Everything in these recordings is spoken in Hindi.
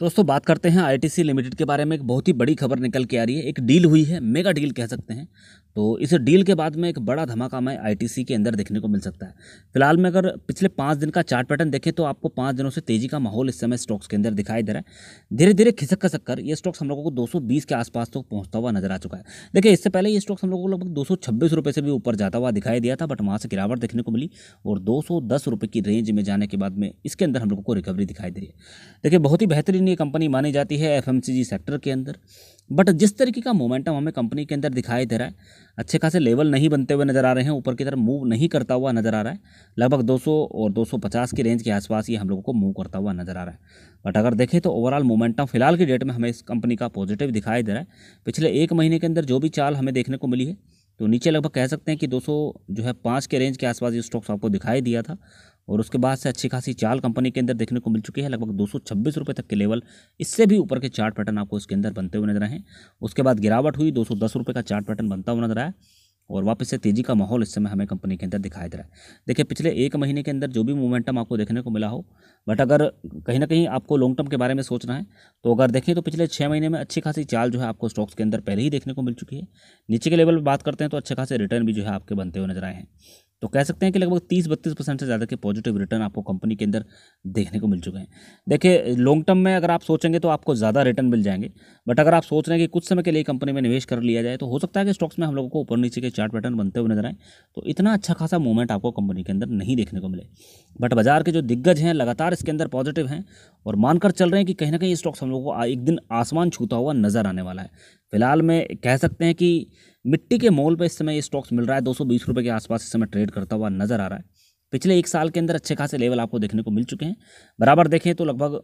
दोस्तों बात करते हैं आईटीसी लिमिटेड के बारे में एक बहुत ही बड़ी खबर निकल के आ रही है एक डील हुई है मेगा डील कह सकते हैं तो इस डील के बाद में एक बड़ा धमाका हमें आईटीसी के अंदर देखने को मिल सकता है फिलहाल में अगर पिछले पाँच दिन का चार्ट पैटर्न देखें तो आपको पाँच दिनों से तेजी का माहौल इस समय स्टॉक्स के अंदर दिखाई दे रहा है धीरे धीरे खिसक खसक कर ये स्टॉक्स हम लोगों को 220 के आसपास तक तो पहुंचता हुआ नजर आ चुका है देखिए इससे पहले ये स्टॉक्स हम लोगों को लगभग दो सौ से भी ऊपर जाता हुआ दिखाई दिया था बट वहाँ से गिरावट देखने को मिली और दो सौ की रेंज में जाने के बाद में इसके अंदर हम लोगों को रिकवरी दिखाई दे रही है देखिए बहुत ही बेहतरीन ये कंपनी मानी जाती है एफ सेक्टर के अंदर बट जिस तरीके का मोमेंटम हमें कंपनी के अंदर दिखाई दे रहा है अच्छे खासे लेवल नहीं बनते हुए नज़र आ रहे हैं ऊपर की तरफ मूव नहीं करता हुआ नज़र आ रहा है लगभग 200 और 250 की रेंज के आसपास ये हम लोगों को मूव करता हुआ नज़र आ रहा है बट अगर देखें तो ओवरऑल मोमेंटम फिलहाल की डेट में हमें इस कंपनी का पॉजिटिव दिखाई दे रहा है पिछले एक महीने के अंदर जो भी चाल हमें देखने को मिली है तो नीचे लगभग कह सकते हैं कि दो जो है पाँच के रेंज के आसपास ये स्टॉक्स आपको दिखाई दिया था और उसके बाद से अच्छी खासी चाल कंपनी के अंदर देखने को मिल चुकी है लगभग दो सौ तक के लेवल इससे भी ऊपर के चार्ट पैटर्न आपको इसके अंदर बनते हुए नजर आए उसके बाद गिरावट हुई दो सौ का चार्ट पैटर्न बनता हुआ नजर आया और वापस से तेजी का माहौल इस समय हमें कंपनी के अंदर दिखाई दे रहा है देखिए पिछले एक महीने के अंदर जो भी मोमेंटम आपको देखने को मिला हो बट अगर कहीं ना कहीं आपको लॉन्ग टर्म के बारे में सोचना है तो अगर देखें तो पिछले छः महीने में अच्छी खासी चाल जो है आपको स्टॉक्स के अंदर पहले ही देखने को मिल चुकी है नीचे के लेवल पर बात करते हैं तो अच्छे खासे रिटर्न भी जो है आपके बनते हुए नजर आए हैं तो कह सकते हैं कि लगभग तीस बत्तीस परसेंट से ज़्यादा के पॉजिटिव रिटर्न आपको कंपनी के अंदर देखने को मिल चुके हैं देखिए लॉन्ग टर्म में अगर आप सोचेंगे तो आपको ज़्यादा रिटर्न मिल जाएंगे बट अगर आप सोच रहे हैं कि कुछ समय के लिए कंपनी में निवेश कर लिया जाए तो हो सकता है कि स्टॉक्स में हम लोगों को ऊपर नीचे के चार्ट पैटर्न बनते हुए नजर आए तो इतना अच्छा खासा मूवमेंट आपको कंपनी के अंदर नहीं देखने को मिले बट बाजार के जो दिग्गज हैं लगातार इसके अंदर पॉजिटिव हैं और मानकर चल रहे हैं कि कहीं ना कहीं स्टॉक्स हम लोगों को एक दिन आसमान छूता हुआ नज़र आने वाला है फिलहाल में कह सकते हैं कि मिट्टी के मोल पर इस समय ये स्टॉक्स मिल रहा है दो रुपये के आसपास इस समय ट्रेड करता हुआ नजर आ रहा है पिछले एक साल के अंदर अच्छे खासे लेवल आपको देखने को मिल चुके हैं बराबर देखें तो लगभग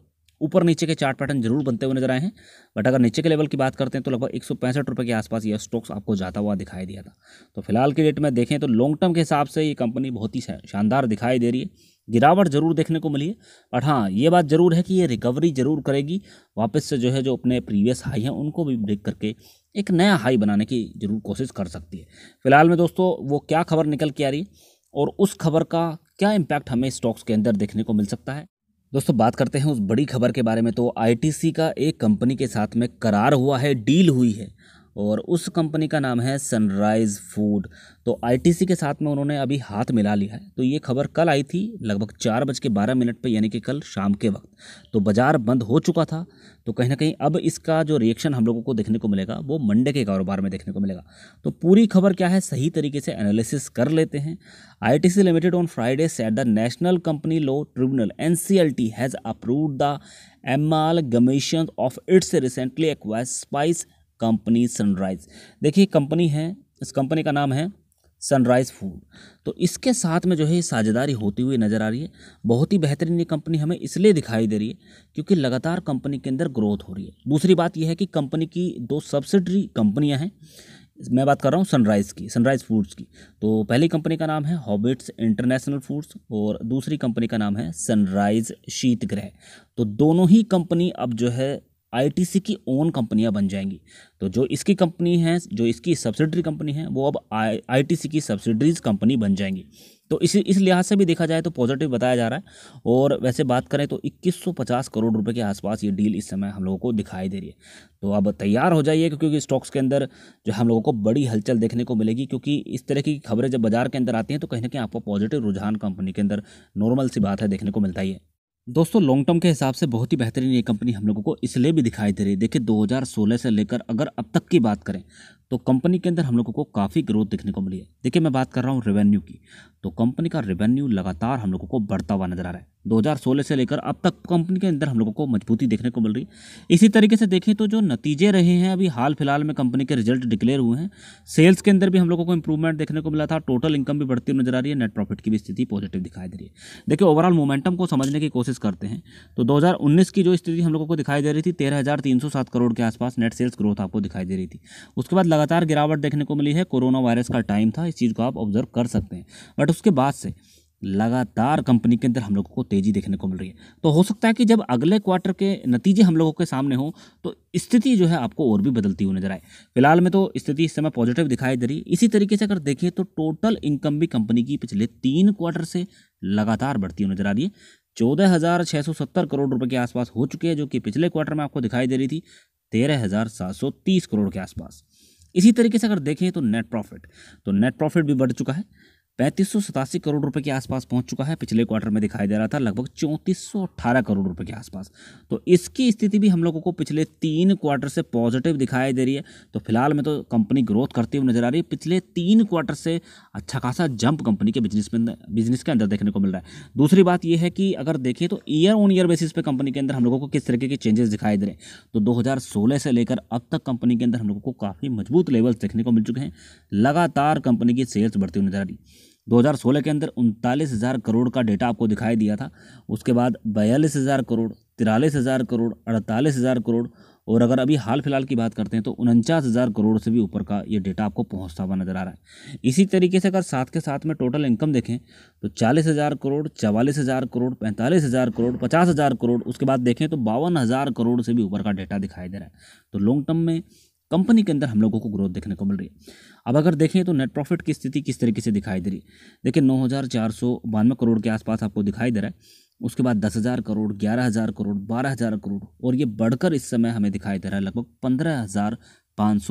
ऊपर नीचे के चार्ट पैटर्न जरूर बनते हुए नजर आए हैं बट अगर नीचे के लेवल की बात करते हैं तो लगभग एक सौ के आसपास यह स्टॉक्स आपको जाता हुआ दिखाई दिया था तो फिलहाल की डेट में देखें तो लॉन्ग टर्म के हिसाब से ये कंपनी बहुत ही शानदार दिखाई दे रही है गिरावट जरूर देखने को मिली है बट हाँ ये बात जरूर है कि ये रिकवरी जरूर करेगी वापस से जो है जो अपने प्रीवियस हाई हैं उनको भी ब्रेक करके एक नया हाई बनाने की जरूर कोशिश कर सकती है फिलहाल में दोस्तों वो क्या खबर निकल के आ रही और उस खबर का क्या इम्पैक्ट हमें स्टॉक्स के अंदर देखने को मिल सकता है दोस्तों बात करते हैं उस बड़ी खबर के बारे में तो आईटीसी का एक कंपनी के साथ में करार हुआ है डील हुई है और उस कंपनी का नाम है सनराइज़ फूड तो आईटीसी के साथ में उन्होंने अभी हाथ मिला लिया है तो ये खबर कल आई थी लगभग चार बज के बारह मिनट पर यानी कि कल शाम के वक्त तो बाज़ार बंद हो चुका था तो कहीं ना कहीं अब इसका जो रिएक्शन हम लोगों को देखने को मिलेगा वो मंडे के कारोबार में देखने को मिलेगा तो पूरी खबर क्या है सही तरीके से एनालिसिस कर लेते हैं आई limited on Friday said the National Company Law Tribunal एन हैज़ अप्रूव द गमीशन of its recently acquired Spice company Sunrise देखिए कंपनी है इस कंपनी का नाम है सनराइज़ फूड तो इसके साथ में जो है साझेदारी होती हुई नज़र आ रही है बहुत ही बेहतरीन ये कंपनी हमें इसलिए दिखाई दे रही है क्योंकि लगातार कंपनी के अंदर ग्रोथ हो रही है दूसरी बात यह है कि कंपनी की दो सब्सिडरी कंपनियां हैं मैं बात कर रहा हूँ सनराइज़ की सनराइज़ फूड्स की तो पहली कंपनी का नाम है हॉबिट्स इंटरनेशनल फूड्स और दूसरी कंपनी का नाम है सनराइज़ शीतग्रह तो दोनों ही कंपनी अब जो है आईटीसी की ओन कंपनियां बन जाएंगी तो जो इसकी कंपनी है जो इसकी सब्सिडरी कंपनी है वो अब आईटीसी की सब्सिडरीज कंपनी बन जाएंगी तो इसी इस लिहाज से भी देखा जाए तो पॉजिटिव बताया जा रहा है और वैसे बात करें तो 2150 करोड़ रुपए के आसपास ये डील इस समय हम लोगों को दिखाई दे रही है तो अब तैयार हो जाइए क्योंकि स्टॉक्स के अंदर जो हम लोगों को बड़ी हलचल देखने को मिलेगी क्योंकि इस तरह की खबरें जब बाजार के अंदर आती हैं तो कहीं ना कहीं आपको पॉजिटिव रुझान कंपनी के अंदर नॉर्मल सी बात है देखने को मिलता ही है दोस्तों लॉन्ग टर्म के हिसाब से बहुत ही बेहतरीन ये कंपनी हम लोगों को इसलिए भी दिखाई दे रही है देखिए 2016 से लेकर अगर अब तक की बात करें तो कंपनी के अंदर हम लोगों को काफ़ी ग्रोथ देखने को मिली है देखिए मैं बात कर रहा हूँ रेवेन्यू की तो कंपनी का रेवेन्यू लगातार हम लोगों को बढ़ता हुआ नजर आ रहा है 2016 से लेकर अब तक कंपनी के अंदर हम लोगों को मजबूती देखने को मिल रही इसी तरीके से देखें तो जो नतीजे रहे हैं अभी हाल फिलहाल में कंपनी के रिजल्ट डिक्लेयर हुए हैं सेल्स के अंदर भी हम लोगों को इंप्रूवमेंट देखने को मिला था टोटल इनकम भी बढ़ती नजर आ रही है नेट प्रॉफिट की भी स्थिति पॉजिटिव दिखाई दे रही है देखिए ओवरऑल मोमेंटम को समझने की कोशिश करते हैं तो दो की जो स्थिति हम लोगों को दिखाई दे रही थी तेरह करोड़ के आसपास नेट सेल्स ग्रोथ आपको दिखाई दे रही थी उसके बाद लगातार गिरावट देखने को मिली है कोरोना वायरस का टाइम था इस चीज़ को आप ऑब्जर्व कर सकते हैं बट उसके बाद से लगातार कंपनी के अंदर हम लोगों को तेज़ी देखने को मिल रही है तो हो सकता है कि जब अगले क्वार्टर के नतीजे हम लोगों के सामने हों तो स्थिति जो है आपको और भी बदलती हुई नजर आए फिलहाल में तो स्थिति इस समय पॉजिटिव दिखाई दे रही है इसी तरीके से अगर देखें तो टोटल इनकम भी कंपनी की पिछले तीन क्वार्टर से लगातार बढ़ती हुई नजर आ रही है चौदह हज़ार छः सौ सत्तर करोड़ रुपये के आसपास हो चुके हैं जो कि पिछले क्वार्टर में आपको दिखाई दे रही थी तेरह हज़ार सात सौ तीस करोड़ के आसपास इसी तरीके से अगर देखें तो नेट प्रॉफिट तो नेट प्रॉफिट भी बढ़ चुका है पैंतीस करोड़ रुपए के आसपास पहुंच चुका है पिछले क्वार्टर में दिखाई दे रहा था लगभग चौंतीस करोड़ रुपए के आसपास तो इसकी स्थिति भी हम लोगों को पिछले तीन क्वार्टर से पॉजिटिव दिखाई दे रही है तो फिलहाल में तो कंपनी ग्रोथ करती हुई नजर आ रही है पिछले तीन क्वार्टर से अच्छा खासा जंप कंपनी के बिजनेस में बिजनेस के अंदर देखने को मिल रहा है दूसरी बात यह है कि अगर देखें तो ईयर ऑन ईयर बेसिस पर कंपनी के अंदर हम लोगों को किस तरीके के चेंजेस दिखाई दे रहे हैं तो दो से लेकर अब तक कंपनी के अंदर हम लोगों को काफ़ी मजबूत लेवल्स देखने को मिल चुके हैं लगातार कंपनी की सेल्स बढ़ती हुई नजर आ रही है 2016 के अंदर उनतालीस हज़ार करोड़ का डेटा आपको दिखाई दिया था उसके बाद बयालीस हज़ार करोड़ तिरालीस हज़ार करोड़ अड़तालीस हज़ार करोड़ और अगर अभी हाल फिलहाल की बात करते हैं तो उनचास हज़ार करोड़ से भी ऊपर का ये डेटा आपको पहुंचता हुआ नज़र आ रहा है इसी तरीके से अगर साथ के साथ में टोटल इनकम देखें तो चालीस हज़ार करोड़ चवालीस हज़ार करोड़ पैंतालीस हज़ार करोड़ पचास हज़ार करोड़ उसके बाद देखें तो बावन हज़ार करोड़ से भी ऊपर का डेटा दिखाई दे रहा है तो लॉन्ग टर्म में कंपनी के अंदर हम लोगों को ग्रोथ देखने को मिल रही है अब अगर देखें तो नेट प्रॉफिट की स्थिति किस तरीके से दिखाई दे रही है देखिए नौ करोड़ के आसपास आपको दिखाई दे रहा है उसके बाद दस हज़ार करोड़ ग्यारह हज़ार करोड़ बारह हज़ार करोड़ और ये बढ़कर इस समय हमें दिखाई दे रहा है लगभग पंद्रह हज़ार पाँच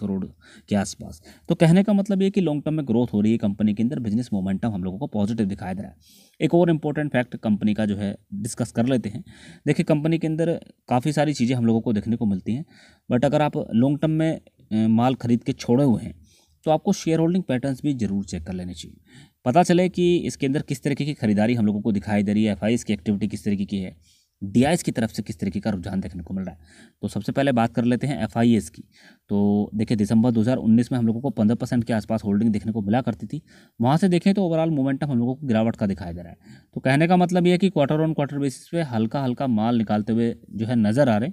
करोड़ के आसपास तो कहने का मतलब ये कि लॉन्ग टर्म में ग्रोथ हो रही है कंपनी के अंदर बिजनेस मोमेंटम हम लोगों को पॉजिटिव दिखाई दे रहा है एक और इम्पोर्टेंट फैक्ट कंपनी का जो है डिस्कस कर लेते हैं देखिए कंपनी के अंदर काफ़ी सारी चीज़ें हम लोगों को देखने को मिलती हैं बट अगर आप लॉन्ग टर्म में माल खरीद के छोड़े हुए हैं तो आपको शेयर होल्डिंग पैटर्न्स भी ज़रूर चेक कर लेने चाहिए पता चले कि इसके अंदर किस तरीके की खरीदारी हम लोगों को दिखाई दे रही है एफ की एक्टिविटी किस तरीके की है डी की तरफ से किस तरीके का रुझान देखने को मिल रहा है तो सबसे पहले बात कर लेते हैं एफ की तो देखिए दिसंबर 2019 में हम लोगों को 15 परसेंट के आसपास होल्डिंग देखने को मिला करती थी वहाँ से देखें तो ओवरऑल मोमेंटम हम लोगों को गिरावट का दिखाई दे रहा है तो कहने का मतलब यह कि क्वार्टर ऑन क्वार्टर बेसिस पे हल्का हल्का माल निकालते हुए जो है नज़र आ रहे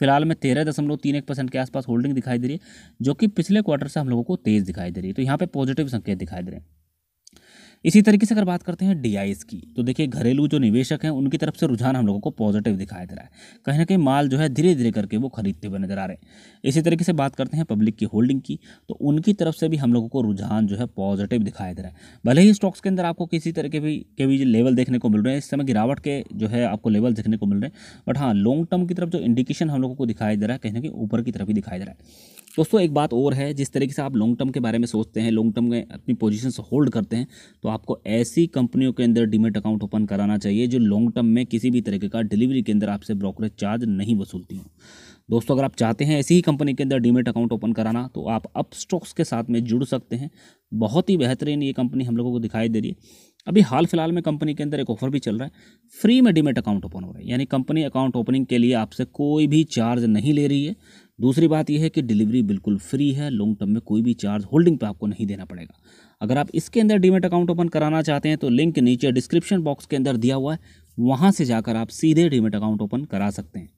फिलहाल में तेरह दशमलव तीन एक परसेंट के आसपास होल्डिंग दिखाई दे रही है जो कि पिछले क्वार्टर से हम लोगों को तेज़ दिखाई दे रही है तो यहाँ पर पॉजिटिव संकेत दिखाई दे रहे हैं इसी तरीके से अगर बात करते हैं डी की तो देखिए घरेलू जो निवेशक हैं उनकी तरफ से रुझान हम लोगों को पॉजिटिव दिखाई दे रहा है कहीं ना कहीं माल जो है धीरे धीरे करके वो खरीदते हुए नजर आ रहे हैं इसी तरीके से बात करते हैं पब्लिक की होल्डिंग की तो उनकी तरफ से भी हम लोगों को रुझान जो है पॉजिटिव दिखाई दे रहा है भले ही स्टॉक्स के अंदर आपको किसी तरह के भी के भी लेवल देखने को मिल रहे हैं इस समय गिरावट के जो है आपको लेवल देखने को मिल रहे हैं बट हाँ लॉन्ग टर्म की तरफ जो इंडिकेशन हम लोगों को दिखाई दे रहा है कहीं ना कहीं ऊपर की तरफ ही दिखाई दे रहा है दोस्तों एक बात और है जिस तरीके से आप लॉन्ग टर्म के बारे में सोचते हैं लॉन्ग टर्म में अपनी पोजीशन होल्ड करते हैं तो आपको ऐसी कंपनियों के अंदर डिमेट अकाउंट ओपन कराना चाहिए जो लॉन्ग टर्म में किसी भी तरीके का डिलीवरी के अंदर आपसे ब्रोकरेज चार्ज नहीं वसूलती हूँ दोस्तों अगर आप चाहते हैं ऐसी ही कंपनी के अंदर डीमेट अकाउंट ओपन कराना तो आप अप स्टॉक्स के साथ में जुड़ सकते हैं बहुत ही बेहतरीन ये कंपनी हम लोगों को दिखाई दे रही है अभी हाल फिलहाल में कंपनी के अंदर एक ऑफर भी चल रहा है फ्री में डीमेट अकाउंट ओपन हो रहा है यानी कंपनी अकाउंट ओपनिंग के लिए आपसे कोई भी चार्ज नहीं ले रही है दूसरी बात यह है कि डिलीवरी बिल्कुल फ्री है लॉन्ग टर्म में कोई भी चार्ज होल्डिंग पे आपको नहीं देना पड़ेगा अगर आप इसके अंदर डीमेट अकाउंट ओपन कराना चाहते हैं तो लिंक नीचे डिस्क्रिप्शन बॉक्स के अंदर दिया हुआ है वहाँ से जाकर आप सीधे डीमेट अकाउंट ओपन करा सकते हैं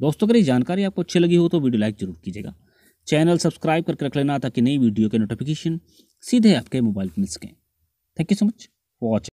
दोस्तों अगर ये जानकारी आपको अच्छी लगी हो तो वीडियो लाइक जरूर कीजिएगा चैनल सब्सक्राइब करके रख लेना ताकि नई वीडियो के नोटिफिकेशन सीधे आपके मोबाइल पर मिल सकें thank you so much watch